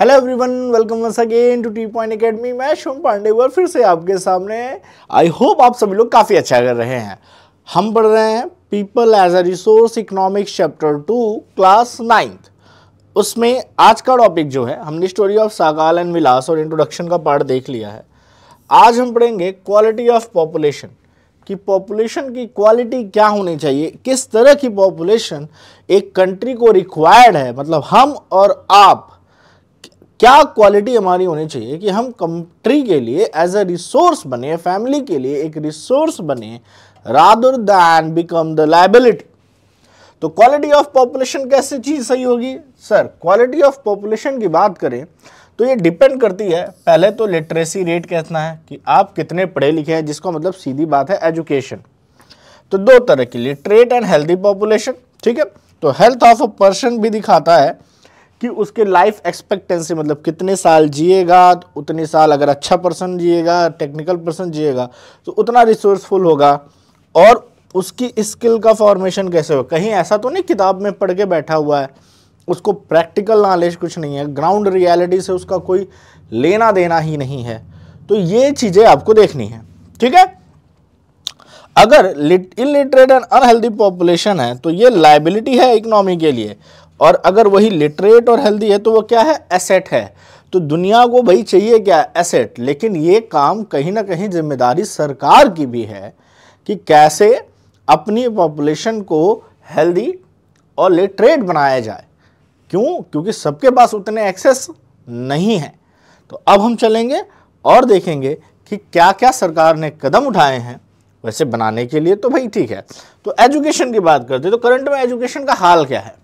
Hello everyone welcome once again to T point academy मैं शुभ पांडे और फिर से आपके सामने आई होप आप सभी लोग काफ़ी अच्छा कर रहे हैं हम पढ़ रहे हैं people as a resource economics chapter two class ninth उसमें आज का टॉपिक जो है हमने story of Sakal and Vilas और इंट्रोडक्शन का पार्ट देख लिया है आज हम पढ़ेंगे क्वालिटी ऑफ पॉपुलेशन कि पॉपुलेशन की क्वालिटी क्या होनी चाहिए किस तरह की पॉपुलेशन एक कंट्री को रिक्वायर्ड है मतलब हम और आप क्या क्वालिटी हमारी होनी चाहिए कि हम कंट्री के लिए एज अ रिसोर्स बने फैमिली के लिए एक रिसोर्स बने rather than become the liability तो क्वालिटी ऑफ पॉपुलेशन कैसे चीज़ सही होगी सर क्वालिटी ऑफ पॉपुलेशन की बात करें तो ये डिपेंड करती है पहले तो लिटरेसी रेट कहना है कि आप कितने पढ़े लिखे हैं जिसको मतलब सीधी बात है एजुकेशन तो दो तरह की लिटरेट एंड हेल्दी पॉपुलेशन ठीक है तो हेल्थ ऑफ अ पर्सन भी दिखाता है कि उसके लाइफ एक्सपेक्टेंसी मतलब कितने साल जिएगा उतने साल अगर अच्छा पर्सन जिएगा टेक्निकल पर्सन जिएगा तो उतना रिसोर्सफुल होगा और उसकी स्किल का फॉर्मेशन कैसे हो कहीं ऐसा तो नहीं किताब में पढ़ के बैठा हुआ है उसको प्रैक्टिकल नॉलेज कुछ नहीं है ग्राउंड रियलिटी से उसका कोई लेना देना ही नहीं है तो ये चीज़ें आपको देखनी है ठीक है अगर इलिटरेट एंड अनहेल्दी पॉपुलेशन है तो ये लाइबिलिटी है इकोनॉमी के लिए और अगर वही लिटरेट और हेल्दी है तो वो क्या है एसेट है तो दुनिया को भाई चाहिए क्या एसेट लेकिन ये काम कहीं ना कहीं जिम्मेदारी सरकार की भी है कि कैसे अपनी पॉपुलेशन को हेल्दी और लिटरेट बनाया जाए क्यों क्योंकि सबके पास उतने एक्सेस नहीं है तो अब हम चलेंगे और देखेंगे कि क्या क्या सरकार ने कदम उठाए हैं वैसे बनाने के लिए तो भाई ठीक है तो एजुकेशन की बात करते तो करंट में एजुकेशन का हाल क्या है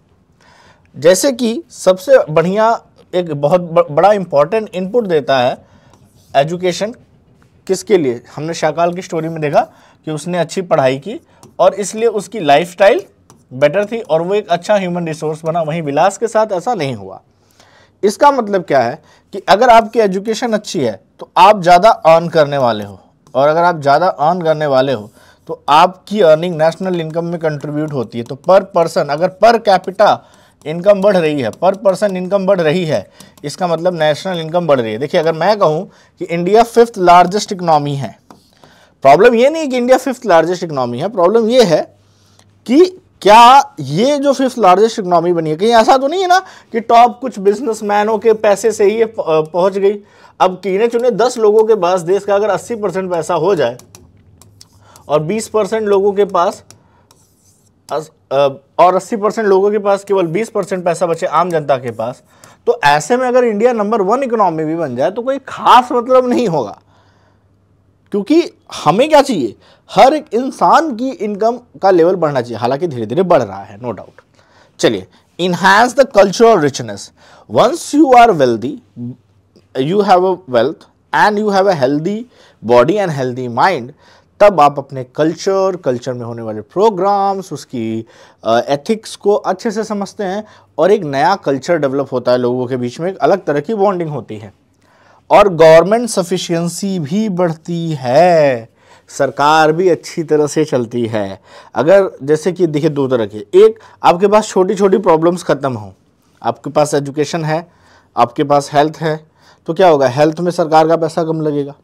जैसे कि सबसे बढ़िया एक बहुत बड़ा इम्पॉर्टेंट इनपुट देता है एजुकेशन किसके लिए हमने शाकाल की स्टोरी में देखा कि उसने अच्छी पढ़ाई की और इसलिए उसकी लाइफस्टाइल बेटर थी और वो एक अच्छा ह्यूमन रिसोर्स बना वहीं विलास के साथ ऐसा नहीं हुआ इसका मतलब क्या है कि अगर आपकी एजुकेशन अच्छी है तो आप ज़्यादा अर्न करने वाले हो और अगर आप ज़्यादा अर्न करने वाले हो तो आपकी अर्निंग नेशनल इनकम में कंट्रीब्यूट होती है तो पर पर्सन अगर पर कैपिटा इनकम बढ़ रही है पर पर्सन इनकम बढ़ रही है इसका मतलब नेशनल इनकम बढ़ रही है देखिए अगर मैं कहूँ कि इंडिया फिफ्थ लार्जेस्ट इकनॉमी है प्रॉब्लम ये नहीं कि इंडिया फिफ्थ लार्जेस्ट इकनॉमी है प्रॉब्लम ये है कि क्या ये जो फिफ्थ लार्जेस्ट इकनॉमी बनी है कहीं ऐसा तो नहीं है ना कि टॉप कुछ बिजनेसमैनों के पैसे से ही ये पहुंच गई अब किने चुने दस लोगों के पास देश का अगर अस्सी परसेंट पैसा हो जाए और बीस परसेंट लोगों के पास और 80 परसेंट लोगों के पास केवल 20 परसेंट पैसा बचे आम जनता के पास तो ऐसे में अगर इंडिया नंबर वन इकोनॉमी भी बन जाए तो कोई खास मतलब नहीं होगा क्योंकि हमें क्या चाहिए हर एक इंसान की इनकम का लेवल बढ़ना चाहिए हालांकि धीरे धीरे बढ़ रहा है नो डाउट चलिए enhance the cultural richness once you are wealthy you have a wealth and you have a healthy body and healthy mind तब आप अपने कल्चर कल्चर में होने वाले प्रोग्राम्स उसकी एथिक्स को अच्छे से समझते हैं और एक नया कल्चर डेवलप होता है लोगों के बीच में एक अलग तरह की बॉन्डिंग होती है और गवर्नमेंट सफिशियंसी भी बढ़ती है सरकार भी अच्छी तरह से चलती है अगर जैसे कि देखिए दो तरह के एक आपके पास छोटी छोटी प्रॉब्लम्स ख़त्म हों आपके पास एजुकेशन है आपके पास हेल्थ है तो क्या होगा हेल्थ में सरकार का पैसा कम लगेगा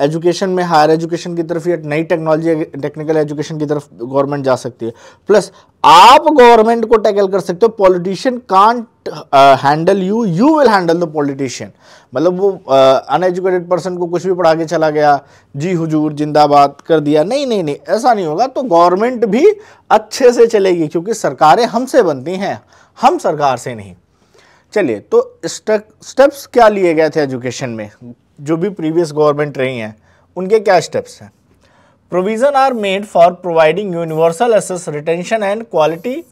एजुकेशन में हायर एजुकेशन की तरफ या नई टेक्नोलॉजी टेक्निकल एजुकेशन की तरफ गवर्नमेंट जा सकती है प्लस आप गवर्नमेंट को टैकल कर सकते हो politician can't handle you you will handle the politician मतलब वो अनएजुकेटेड uh, पर्सन को कुछ भी पढ़ा के चला गया जी हुजूर जिंदाबाद कर दिया नहीं नहीं नहीं ऐसा नहीं होगा तो गवर्नमेंट भी अच्छे से चलेगी क्योंकि सरकारें हमसे बनती हैं हम सरकार से नहीं चलिए तो स्टेप्स क्या लिए गए थे एजुकेशन में जो भी प्रीवियस गवर्नमेंट रही हैं उनके क्या स्टेप्स हैं provision are made for providing universal access retention and quality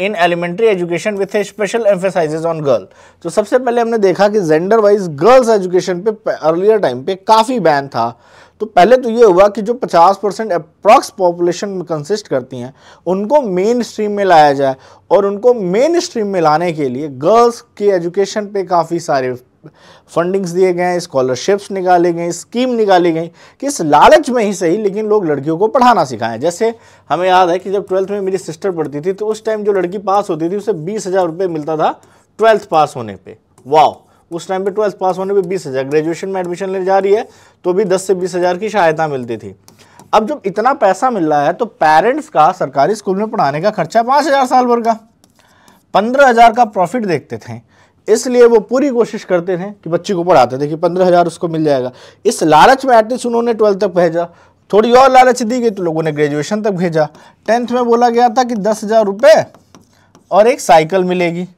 in elementary education with special emphasises on girl तो सबसे पहले हमने देखा कि जेंडर वाइज गर्ल्स एजुकेशन पे अर्लियर टाइम पे काफ़ी बैन था तो पहले तो ये हुआ कि जो 50 परसेंट अप्रॉक्स पॉपुलेशन में कंसिस्ट करती हैं उनको मेन स्ट्रीम में लाया जाए और उनको मेन स्ट्रीम में लाने के लिए गर्ल्स के एजुकेशन पे काफ़ी सारे फंडिंग्स दिए गए स्कॉलरशिप्स निकाली गए स्कीम निकाली गई किस लालच में ही सही लेकिन लोग लड़कियों को पढ़ाना सिखाएं जैसे हमें याद है कि जब ट्वेल्थ में मेरी सिस्टर पढ़ती थी तो उस टाइम जो लड़की पास होती थी उसे बीस हज़ार रुपये मिलता था ट्वेल्थ पास होने पर वाह उस टाइम पे ट्वेल्थ पास होने पर बीस हज़ार ग्रेजुएशन में एडमिशन ले जा रही है तो भी दस से बीस हज़ार की सहायता मिलती थी अब जब इतना पैसा मिल रहा है तो पेरेंट्स का सरकारी स्कूल में पढ़ाने का खर्चा पाँच हज़ार साल भर का पंद्रह हज़ार का प्रॉफिट देखते थे इसलिए वो पूरी कोशिश करते थे कि बच्ची को पढ़ाते थे कि पंद्रह हज़ार उसको मिल जाएगा इस लालच में एटलीस्ट उन्होंने ट्वेल्थ तक भेजा थोड़ी और लालच दी गई तो लोगों ने ग्रेजुएशन तक भेजा टेंथ में बोला गया था कि दस हज़ार रुपये और एक साइकिल मिलेगी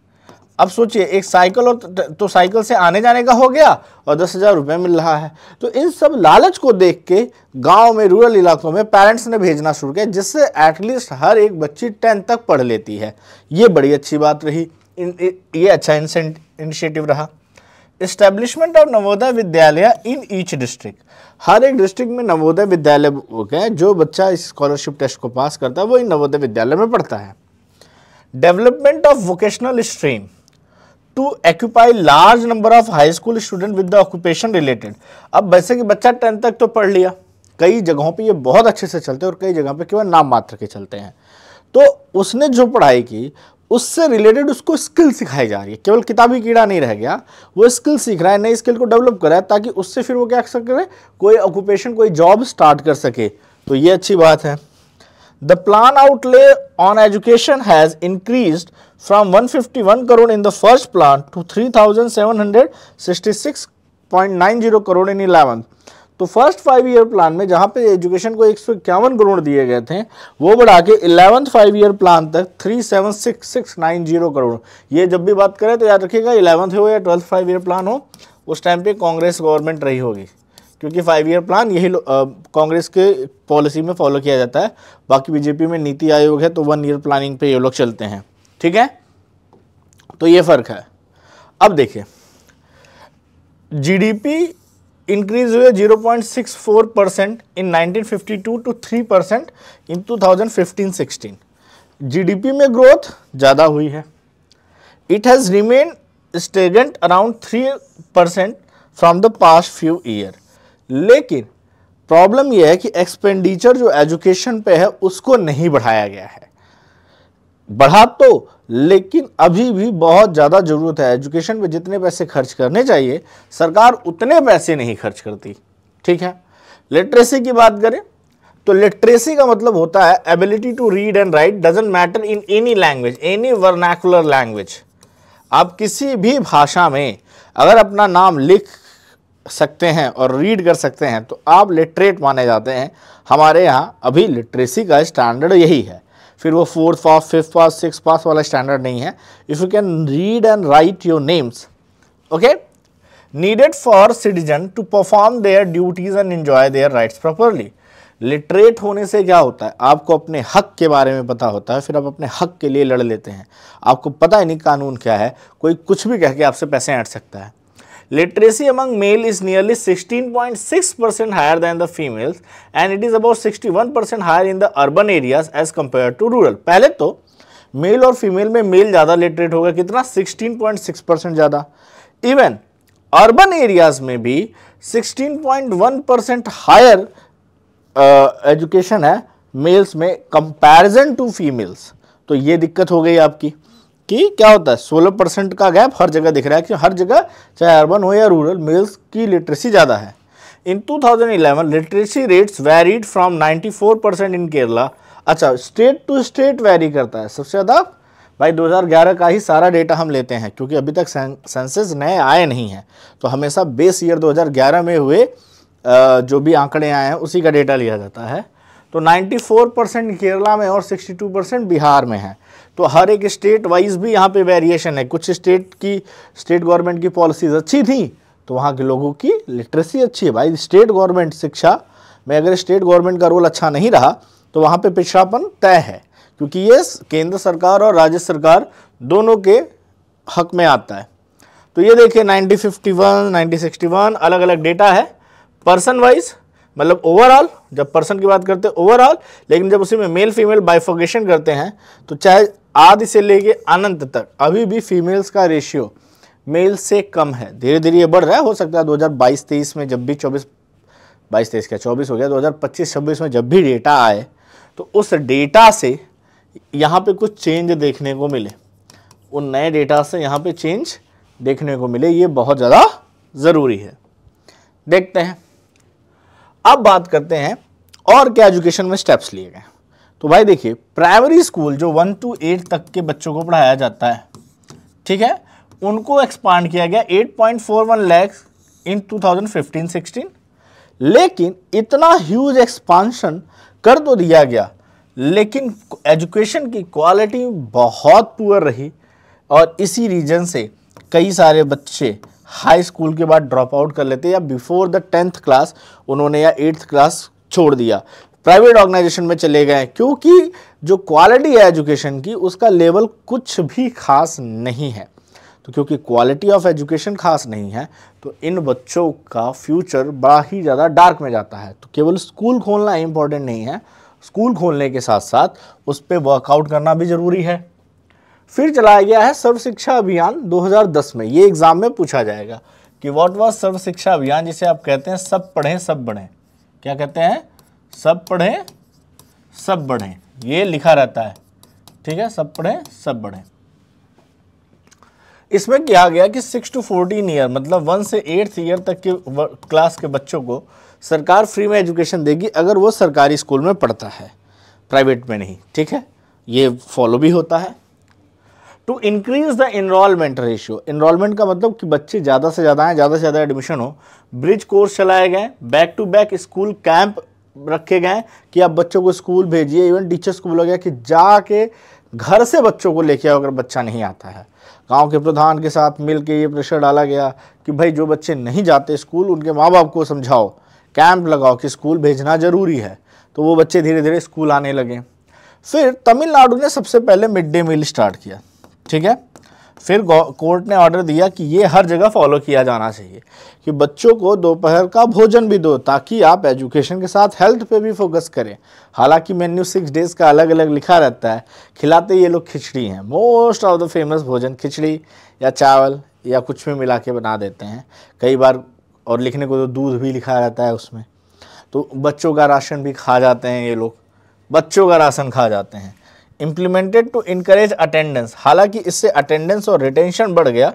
अब सोचिए एक साइकिल और तो साइकिल से आने जाने का हो गया और दस हज़ार रुपये मिल रहा है तो इन सब लालच को देख के गांव में रूरल इलाकों में पेरेंट्स ने भेजना शुरू किया जिससे एटलीस्ट हर एक बच्ची टेंथ तक पढ़ लेती है ये बड़ी अच्छी बात रही इन ये अच्छा इनिशिएटिव रहा इस्टेब्लिशमेंट ऑफ नवोदय विद्यालय इन ईच डिस्ट्रिक्ट हर एक डिस्ट्रिक्ट में नवोदय विद्यालय है जो बच्चा इस स्कॉलरशिप टेस्ट को पास करता है वो इन नवोदय विद्यालय में पढ़ता है development of vocational stream to occupy large number of high school student with the occupation related अब वैसे कि बच्चा टेंथ तक तो पढ़ लिया कई जगहों पे ये बहुत अच्छे से चलते हैं और कई जगह पे केवल नाम मात्र के चलते हैं तो उसने जो पढ़ाई की उससे रिलेटेड उसको स्किल सिखाई जा रही है केवल किताबी कीड़ा नहीं रह गया वो स्किल सीख रहा है नई स्किल को डेवलप कर रहा है ताकि उससे फिर वो क्या कर सके कोई ऑक्यूपेशन कोई जॉब स्टार्ट कर सके तो ये अच्छी बात है the plan outlay on education has increase from 151 crore in the first plan to 3766.90 crore in eleventh तो फर्स्ट फाइव ईयर प्लान में जहाँ पे एजुकेशन को एक सौ इक्यावन करोड़ दिए गए थे वो बढ़ा के इलेवंथ फाइव ईयर प्लान तक three seven six six nine zero crore ये जब भी बात करें तो याद रखिएगा इलेवंथ हो या ट्वेल्थ फाइव ईयर प्लान हो उस टाइम पे कांग्रेस गवर्नमेंट रही होगी क्योंकि फाइव ईयर प्लान यही कांग्रेस के पॉलिसी में फॉलो किया जाता है बाकी बीजेपी में नीति आयोग है तो वन ईयर प्लानिंग पे ये लोग चलते हैं ठीक है तो ये फ़र्क है अब देखिए जीडीपी इंक्रीज हुए 0.64 percent in 1952 to 3 percent in 2015-16 GDP में ग्रोथ ज़्यादा हुई है it has remain stagnant around 3 percent from the past few year लेकिन प्रॉब्लम यह है कि एक्सपेंडिचर जो एजुकेशन पे है उसको नहीं बढ़ाया गया है बढ़ा तो लेकिन अभी भी बहुत ज़्यादा ज़रूरत है एजुकेशन पे जितने पैसे खर्च करने चाहिए सरकार उतने पैसे नहीं खर्च करती ठीक है लिटरेसी की बात करें तो लिटरेसी का मतलब होता है ability to read and write doesn't matter in any language any vernacular language आप किसी भी भाषा में अगर अपना नाम लिख सकते हैं और रीड कर सकते हैं तो आप लिटरेट माने जाते हैं हमारे यहाँ अभी लिटरेसी का स्टैंडर्ड यही है फिर वो fourth pass fifth pass six pass वाला स्टैंडर्ड नहीं है if you can read and write your names okay needed for citizen to perform their duties and enjoy their rights properly literate होने से क्या होता है आपको अपने हक के बारे में पता होता है फिर आप अपने हक के लिए लड़ लेते हैं आपको पता ही नहीं कानून क्या है कोई कुछ भी कह के आपसे पैसे ऐंठ सकता है Literacy among male is nearly 16.6% higher than the females and it is about 61% higher in the urban areas as compared to rural. पहले तो मेल और फीमेल में मेल ज़्यादा लिटरेट होगा कितना 16.6 परसेंट ज़्यादा इवन अर्बन एरियाज में भी 16.1 परसेंट हायर एजुकेशन है मेल्स में कंपैरिजन टू फीमेल्स तो ये दिक्कत हो गई आपकी कि क्या होता है सोलह परसेंट का गैप हर जगह दिख रहा है कि हर जगह चाहे अर्बन हो या रूरल मेल्स की लिटरेसी ज़्यादा है in 2011 literacy rates varied from 94 percent in Kerala अच्छा स्टेट टू स्टेट वेरी करता है सबसे ज़्यादा भाई 2011 का ही सारा डेटा हम लेते हैं क्योंकि अभी तक सेंसेस नए आए नहीं हैं तो हमेशा बेस ईयर 2011 में हुए जो भी आंकड़े आए हैं उसी का डेटा लिया जाता है तो 94 परसेंट केरला में और 62 परसेंट बिहार में है तो हर एक स्टेट वाइज भी यहाँ पे वेरिएशन है कुछ स्टेट की स्टेट गवर्नमेंट की पॉलिसीज़ अच्छी थी तो वहाँ के लोगों की लिटरेसी अच्छी है भाई स्टेट गवर्नमेंट शिक्षा में अगर स्टेट गवर्नमेंट का रोल अच्छा नहीं रहा तो वहाँ पर पिछड़ापन तय है क्योंकि ये केंद्र सरकार और राज्य सरकार दोनों के हक में आता है तो ये देखिए 1951, 1961 अलग अलग डेटा है पर्सन वाइज मतलब ओवरऑल जब पर्सन की बात करते हैं ओवरऑल लेकिन जब उसी में मेल फीमेल बाइफोगेशन करते हैं तो चाहे आदि से लेके अनंत तक अभी भी फीमेल्स का रेशियो मेल से कम है धीरे धीरे ये बढ़ रहा है हो सकता है 2022-23 में जब भी 24 बाईस तेईस का 24 हो गया 2025-26 में जब भी डेटा आए तो उस डेटा से यहाँ पे कुछ चेंज देखने को मिले उन नए डेटा से यहाँ पे चेंज देखने को मिले ये बहुत ज़्यादा ज़रूरी है देखते हैं अब बात करते हैं और क्या एजुकेशन में स्टेप्स लिए गए तो भाई देखिए प्राइमरी स्कूल जो वन टू एट तक के बच्चों को पढ़ाया जाता है ठीक है उनको एक्सपांड किया गया 8.41 लैक्स इन 2015-16 लेकिन इतना ह्यूज एक्सपांशन कर तो दिया गया लेकिन एजुकेशन की क्वालिटी बहुत पुअर रही और इसी रीजन से कई सारे बच्चे हाई स्कूल के बाद ड्रॉप आउट कर लेते या बिफोर द टेंथ क्लास उन्होंने या एट्थ क्लास छोड़ दिया प्राइवेट ऑर्गेनाइजेशन में चले गए क्योंकि जो क्वालिटी है एजुकेशन की उसका लेवल कुछ भी खास नहीं है तो क्योंकि क्वालिटी ऑफ एजुकेशन खास नहीं है तो इन बच्चों का फ्यूचर बड़ा ही ज़्यादा डार्क में जाता है तो केवल स्कूल खोलना इम्पॉर्टेंट नहीं है स्कूल खोलने के साथ साथ उस पर वर्कआउट करना भी ज़रूरी है फिर चलाया गया है सर्व शिक्षा अभियान 2010 में ये एग्जाम में पूछा जाएगा कि व्हाट वॉज सर्व शिक्षा अभियान जिसे आप कहते हैं सब पढ़ें सब बढ़ें क्या कहते हैं सब पढ़ें सब बढ़ें ये लिखा रहता है ठीक है सब पढ़ें सब बढ़ें इसमें क्या गया कि सिक्स टू फोर्टीन ईयर मतलब वन से एट्थ ईयर तक के क्लास के बच्चों को सरकार फ्री में एजुकेशन देगी अगर वो सरकारी स्कूल में पढ़ता है प्राइवेट में नहीं ठीक है ये फॉलो भी होता है to increase the enrolment ratio enrolment का मतलब कि बच्चे ज़्यादा से ज़्यादा आएँ ज़्यादा से ज़्यादा एडमिशन हो ब्रिज कोर्स चलाए गए back to back school camp रखे गए कि आप बच्चों को स्कूल भेजिए इवन टीचर्स को बोला गया कि जाके घर से बच्चों को लेके आओ अगर बच्चा नहीं आता है गांव के प्रधान के साथ मिल के ये प्रेशर डाला गया कि भाई जो बच्चे नहीं जाते स्कूल उनके माँ बाप को समझाओ कैंप लगाओ कि स्कूल भेजना ज़रूरी है तो वो बच्चे धीरे धीरे स्कूल आने लगे फिर तमिलनाडु ने सबसे पहले मिड डे मील स्टार्ट किया ठीक है फिर कोर्ट ने ऑर्डर दिया कि ये हर जगह फॉलो किया जाना चाहिए कि बच्चों को दोपहर का भोजन भी दो ताकि आप एजुकेशन के साथ हेल्थ पे भी फोकस करें हालांकि मेन्यू सिक्स डेज़ का अलग अलग लिखा रहता है खिलाते ये लोग खिचड़ी हैं मोस्ट ऑफ द फेमस भोजन खिचड़ी या चावल या कुछ भी मिला के बना देते हैं कई बार और लिखने को तो दूध भी लिखा रहता है उसमें तो बच्चों का राशन भी खा जाते हैं ये लोग बच्चों का राशन खा जाते हैं इम्प्लीमेंटेड टू इनक्रेज अटेंडेंस हालांकि इससे अटेंडेंस और रिटेंशन बढ़ गया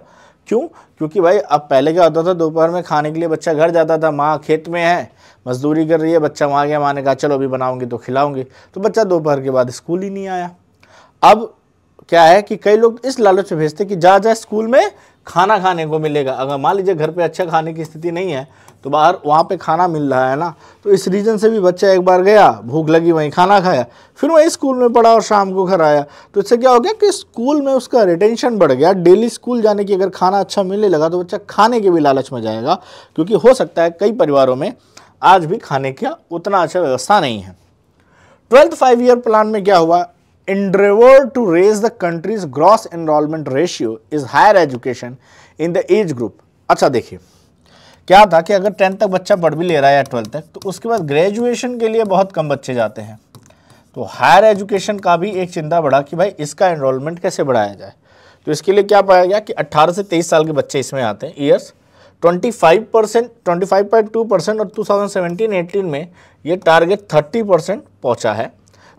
क्यों क्योंकि भाई अब पहले क्या होता था दोपहर में खाने के लिए बच्चा घर जाता था माँ खेत में है मजदूरी कर रही है बच्चा वहाँ गया माँ ने कहा चलो अभी बनाऊँगी तो खिलाऊँगी तो बच्चा दोपहर के बाद स्कूल ही नहीं आया अब क्या है कि कई लोग इस लालच में भेजते कि जा जाए स्कूल में खाना खाने को मिलेगा अगर मान लीजिए घर पर अच्छा खाने की स्थिति नहीं है तो बाहर वहाँ पे खाना मिल रहा है ना तो इस रीज़न से भी बच्चा एक बार गया भूख लगी वहीं खाना खाया फिर वहीं स्कूल में पढ़ा और शाम को घर आया तो इससे क्या हो गया कि स्कूल में उसका रिटेंशन बढ़ गया डेली स्कूल जाने की अगर खाना अच्छा मिलने लगा तो बच्चा खाने के भी लालच में जाएगा क्योंकि हो सकता है कई परिवारों में आज भी खाने का उतना अच्छा व्यवस्था नहीं है ट्वेल्थ फाइव ईयर प्लान में क्या हुआ endeavour to raise the country's gross enrolment ratio is higher education in the age group अच्छा देखिए क्या था कि अगर टेंथ तक बच्चा पढ़ भी ले रहा है या ट्वेल्थ तक तो उसके बाद ग्रेजुएशन के लिए बहुत कम बच्चे जाते हैं तो हायर एजुकेशन का भी एक चिंता बढ़ा कि भाई इसका एनरोलमेंट कैसे बढ़ाया जाए तो इसके लिए क्या पाया गया कि 18 से 23 साल के बच्चे इसमें आते हैं ईयर्स 25 परसेंट ट्वेंटी परसेंट और 2017-18 में ये टारगेट 30 परसेंट पहुँचा है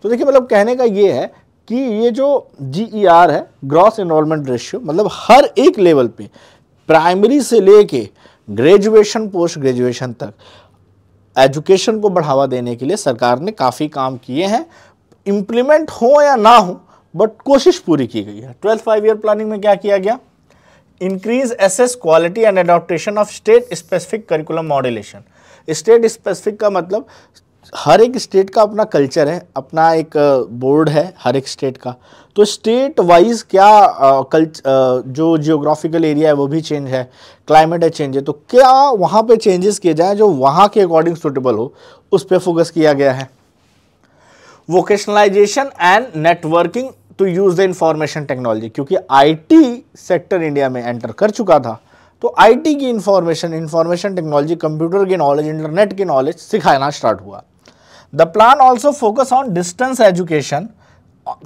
तो देखिए मतलब कहने का ये है कि ये जो जी e है ग्रॉस इनरोलमेंट रेशियो मतलब हर एक लेवल पे प्राइमरी से लेके ग्रेजुएशन पोस्ट ग्रेजुएशन तक एजुकेशन को बढ़ावा देने के लिए सरकार ने काफ़ी काम किए हैं इम्प्लीमेंट हो या ना हो बट कोशिश पूरी की गई है ट्वेल्थ फाइव ईयर प्लानिंग में क्या किया गया increase access quality and adaptation of state specific curriculum modulation state specific का मतलब हर एक स्टेट का अपना कल्चर है अपना एक बोर्ड है हर एक स्टेट का तो स्टेट वाइज क्या कल्च जो जियोग्राफिकल एरिया है वो भी चेंज है क्लाइमेट है चेंज है तो क्या वहाँ पे चेंजेस किए जाएँ जो वहाँ के अकॉर्डिंग सूटेबल हो उस पर फोकस किया गया है vocationalisation and networking to use the information technology क्योंकि आईटी सेक्टर इंडिया में एंटर कर चुका था तो आईटी की इंफॉर्मेशन इंफॉर्मेशन टेक्नोलॉजी कंप्यूटर की नॉलेज इंटरनेट की नॉलेज सिखाना स्टार्ट हुआ The plan also focus on distance education,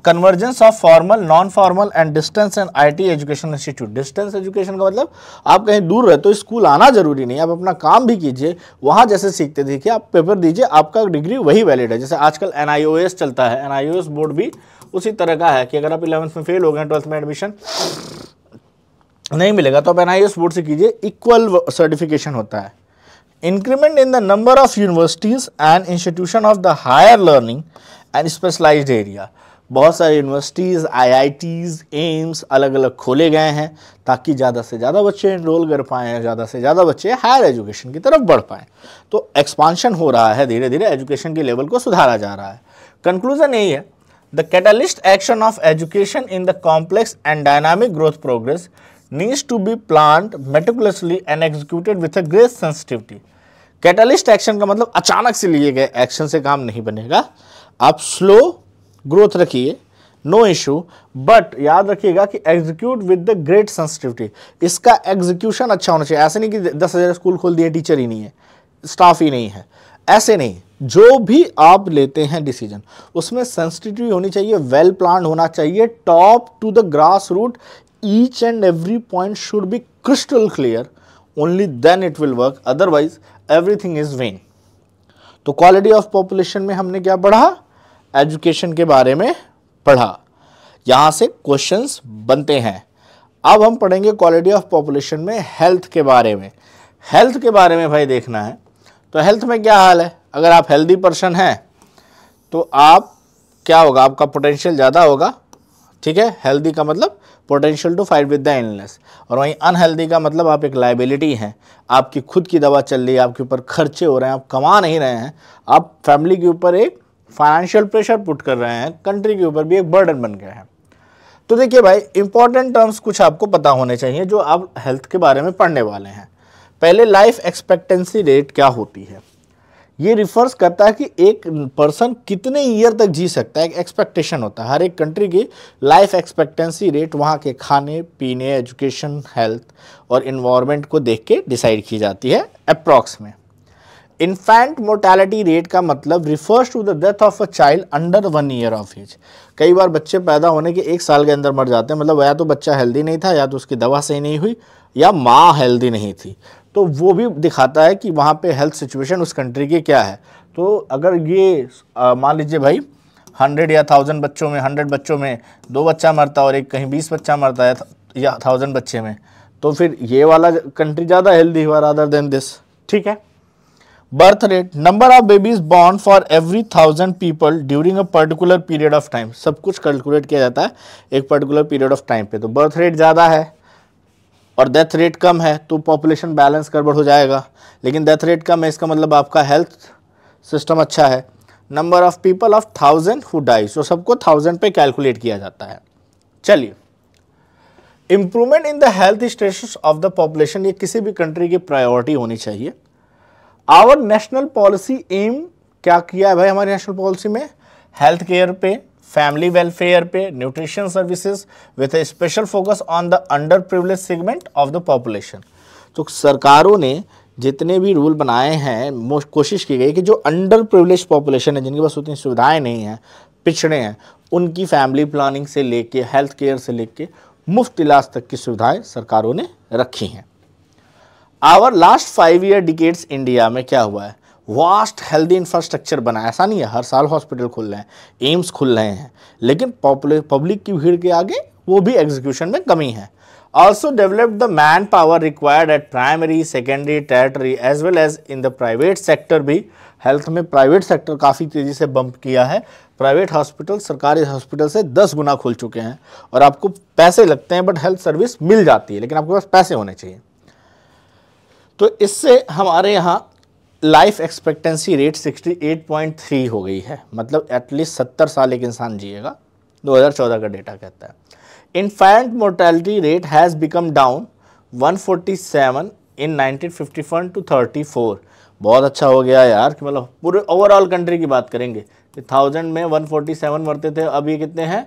convergence of formal non formal and distance and I T education institute distance education का मतलब आप कहीं दूर रहे तो स्कूल आना जरूरी नहीं आप अपना काम भी कीजिए वहाँ जैसे सीखते थे कि आप पेपर दीजिए आपका डिग्री वही वैलिड है जैसे आजकल एन आई ओ एस चलता है N I O S board भी उसी तरह का है कि अगर आप इलेवंथ में फेल हो गए ट्वेल्थ में एडमिशन नहीं मिलेगा तो आप N I O S board से कीजिए इक्वल सर्टिफिकेशन होता है increment in the number of universities and institution of the higher learning and specialized area बहुत सारे यूनिवर्सिटीज़ आईआईटीज़ एम्स अलग अलग खोले गए हैं ताकि ज़्यादा से ज़्यादा बच्चे इनरोल कर पाएँ ज़्यादा से ज़्यादा बच्चे हायर एजुकेशन की तरफ बढ़ पाएँ तो एक्सपांशन हो रहा है धीरे धीरे एजुकेशन के लेवल को सुधारा जा रहा है कंक्लूज़न यही है the catalyst action of education in the complex and dynamic growth progress needs to be plan meticulously and executed with a great sensitivity catalyst action का मतलब अचानक से लिए गए एक्शन से काम नहीं बनेगा आप स्लो ग्रोथ रखिए नो इश्यू बट याद रखिएगा कि execute with the great sensitivity इसका एग्जीक्यूशन अच्छा होना चाहिए ऐसे नहीं कि दस हज़ार स्कूल खोल दिए टीचर ही नहीं है स्टाफ ही नहीं है ऐसे नहीं जो भी आप लेते हैं डिसीजन उसमें सेंसिटिविटी होनी चाहिए वेल प्लान होना चाहिए top to the grass root each and every point should be crystal clear only then it will work otherwise everything is vain तो क्वालिटी ऑफ पॉपुलेशन में हमने क्या पढ़ा एजुकेशन के बारे में पढ़ा यहाँ से क्वेश्चंस बनते हैं अब हम पढ़ेंगे क्वालिटी ऑफ पॉपुलेशन में हेल्थ के बारे में हेल्थ के बारे में भाई देखना है तो हेल्थ में क्या हाल है अगर आप हेल्दी पर्सन हैं तो आप क्या होगा आपका पोटेंशियल ज़्यादा होगा ठीक है हेल्दी का मतलब potential to fight with the illness और वहीं अनहेल्दी का मतलब आप एक लाइबिलिटी हैं आपकी खुद की दवा चल रही है आपके ऊपर खर्चे हो रहे हैं आप कमा नहीं रहे हैं आप फैमिली के ऊपर एक फाइनेंशियल प्रेशर पुट कर रहे हैं कंट्री के ऊपर भी एक बर्डन बन गए हैं तो देखिए भाई इंपॉर्टेंट टर्म्स कुछ आपको पता होने चाहिए जो आप हेल्थ के बारे में पढ़ने वाले हैं पहले लाइफ एक्सपेक्टेंसी रेट क्या होती है ये रिफर्स करता है कि एक पर्सन कितने ईयर तक जी सकता है एक एक्सपेक्टेशन होता है हर एक कंट्री की लाइफ एक्सपेक्टेंसी रेट वहाँ के खाने पीने एजुकेशन हेल्थ और इन्वामेंट को देख के डिसाइड की जाती है अप्रॉक्स में इन्फेंट मोर्टैलिटी रेट का मतलब refers to the death of a child under one year of age कई बार बच्चे पैदा होने के एक साल के अंदर मर जाते हैं मतलब या तो बच्चा हेल्दी नहीं था या तो उसकी दवा सही नहीं हुई या माँ हेल्दी नहीं थी तो वो भी दिखाता है कि वहाँ पे हेल्थ सिचुएशन उस कंट्री की क्या है तो अगर ये मान लीजिए भाई हंड्रेड या थाउजेंड बच्चों में हंड्रेड बच्चों में दो बच्चा मरता है और एक कहीं बीस बच्चा मरता है या थाउजेंड बच्चे में तो फिर ये वाला कंट्री ज़्यादा हेल्दी हुआ अदर देन दिस ठीक है birth rate number of babies born for every thousand people during a particular period of time सब कुछ कैलकुलेट किया जाता है एक पर्टिकुलर पीरियड ऑफ टाइम पे तो बर्थ रेट ज़्यादा है और डेथ रेट कम है तो पॉपुलेशन बैलेंस गड़बड़ हो जाएगा लेकिन डेथ रेट कम है इसका मतलब आपका हेल्थ सिस्टम अच्छा है number of people of thousand who die so सबको थाउजेंड पे कैलकुलेट किया जाता है चलिए improvement in the health status of the population ये किसी भी कंट्री की प्रायोरिटी होनी चाहिए आवर नेशनल पॉलिसी एम क्या किया है भाई हमारी नेशनल पॉलिसी में हेल्थ केयर पे फैमिली वेलफेयर पे nutrition services with a special focus on the under privilege segment of the population तो सरकारों ने जितने भी रूल बनाए हैं कोशिश की गई कि जो अंडर प्रिवलेज पॉपुलेशन है जिनके पास उतनी सुविधाएं नहीं हैं पिछड़े हैं उनकी फैमिली प्लानिंग से लेके हेल्थ केयर से लेके मुफ्त इलाज तक की सुविधाएं सरकारों ने रखी हैं our last five year decades India में क्या हुआ है वास्ट हेल्दी इंफ्रास्ट्रक्चर बना है ऐसा नहीं है हर साल हॉस्पिटल खुल रहे हैं एम्स खुल रहे हैं लेकिन पब्लिक की भीड़ के आगे वो भी एग्जीक्यूशन में कमी है also develop the man power required at primary secondary tertiary as well as in the private sector भी हेल्थ में प्राइवेट सेक्टर काफ़ी तेज़ी से बंप किया है प्राइवेट हॉस्पिटल सरकारी हॉस्पिटल से दस गुना खुल चुके हैं और आपको पैसे लगते हैं बट हेल्थ सर्विस मिल जाती है लेकिन आपके पास पैसे होने चाहिए तो इससे हमारे यहाँ लाइफ एक्सपेक्टेंसी रेट 68.3 हो गई है मतलब एटलीस्ट सत्तर साल एक इंसान जिएगा 2014 का डेटा कहता है infant mortality rate has become down 147 in 1951 to 34 बहुत अच्छा हो गया यार कि मतलब पूरे ओवरऑल कंट्री की बात करेंगे कि थाउजेंड में 147 मरते थे अब ये कितने हैं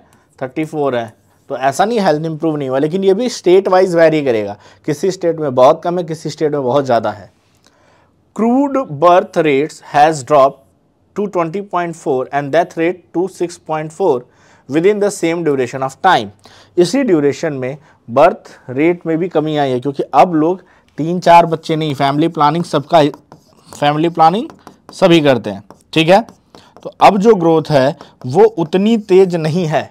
34 हैं तो ऐसा नहीं हेल्थ इंप्रूव नहीं हुआ लेकिन ये भी स्टेट वाइज वेरी करेगा किसी स्टेट में बहुत कम है किसी स्टेट में बहुत ज़्यादा है crude birth rates has drop to twenty point four and death rate to six point four within the same duration of time इसी ड्यूरेशन में बर्थ रेट में भी कमी आई है क्योंकि अब लोग तीन चार बच्चे नहीं फैमिली प्लानिंग सबका फैमिली प्लानिंग सभी करते हैं ठीक है तो अब जो ग्रोथ है वो उतनी तेज नहीं है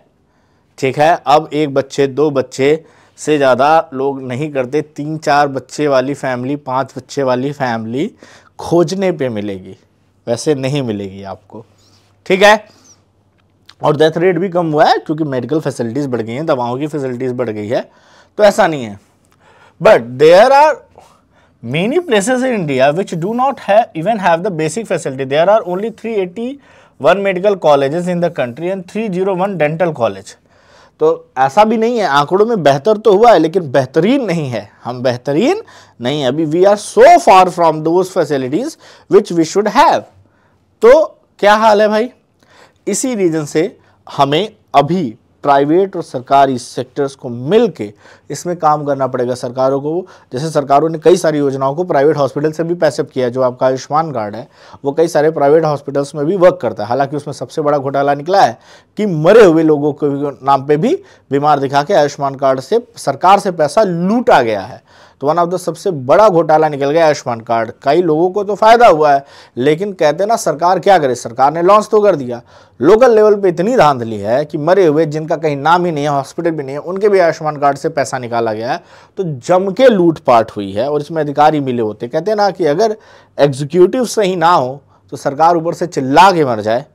ठीक है अब एक बच्चे दो बच्चे से ज़्यादा लोग नहीं करते तीन चार बच्चे वाली फैमिली पांच बच्चे वाली फैमिली खोजने पे मिलेगी वैसे नहीं मिलेगी आपको ठीक है और डेथ रेट भी कम हुआ है क्योंकि मेडिकल फैसिलिटीज़ बढ़ गई हैं दवाओं की फैसिलिटीज़ बढ़ गई है तो ऐसा नहीं है but there are many places in India which do not है even have the basic facility there are only three eighty one medical college in the country and three zero one dental college तो ऐसा भी नहीं है आंकड़ों में बेहतर तो हुआ है लेकिन बेहतरीन नहीं है हम बेहतरीन नहीं है अभी we are so far from those facilities which we should have तो क्या हाल है भाई इसी रीजन से हमें अभी प्राइवेट और सरकारी सेक्टर्स को मिल इसमें काम करना पड़ेगा सरकारों को जैसे सरकारों ने कई सारी योजनाओं को प्राइवेट हॉस्पिटल से भी पैसअप किया जो आपका आयुष्मान कार्ड है वो कई सारे प्राइवेट हॉस्पिटल्स में भी वर्क करता है हालांकि उसमें सबसे बड़ा घोटाला निकला है कि मरे हुए लोगों के नाम पर भी बीमार दिखा के आयुष्मान कार्ड से सरकार से पैसा लूटा गया है तो वन ऑफ द सबसे बड़ा घोटाला निकल गया आयुष्मान कार्ड कई लोगों को तो फ़ायदा हुआ है लेकिन कहते ना सरकार क्या करे सरकार ने लॉन्च तो कर दिया लोकल लेवल पे इतनी धांधली है कि मरे हुए जिनका कहीं नाम ही नहीं है हॉस्पिटल भी नहीं है उनके भी आयुष्मान कार्ड से पैसा निकाला गया है तो जम के लूटपाट हुई है और इसमें अधिकारी मिले होते कहते ना कि अगर एग्जीक्यूटिव सही ना हो तो सरकार ऊपर से चिल्ला के मर जाए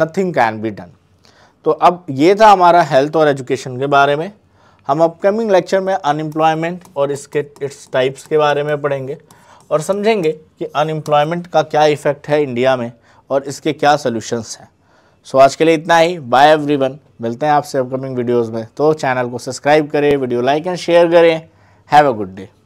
नथिंग कैन बी डन तो अब ये था हमारा हेल्थ और एजुकेशन के बारे में हम अपकमिंग लेक्चर में अनएम्प्लॉयमेंट और इसके इट्स टाइप्स के बारे में पढ़ेंगे और समझेंगे कि अनएम्प्लॉयमेंट का क्या इफ़ेक्ट है इंडिया में और इसके क्या सोल्यूशंस हैं सो आज के लिए इतना ही बाय एवरीवन मिलते हैं आपसे अपकमिंग वीडियोज़ में तो चैनल को सब्सक्राइब करें वीडियो लाइक एंड शेयर करें हैव अ गुड डे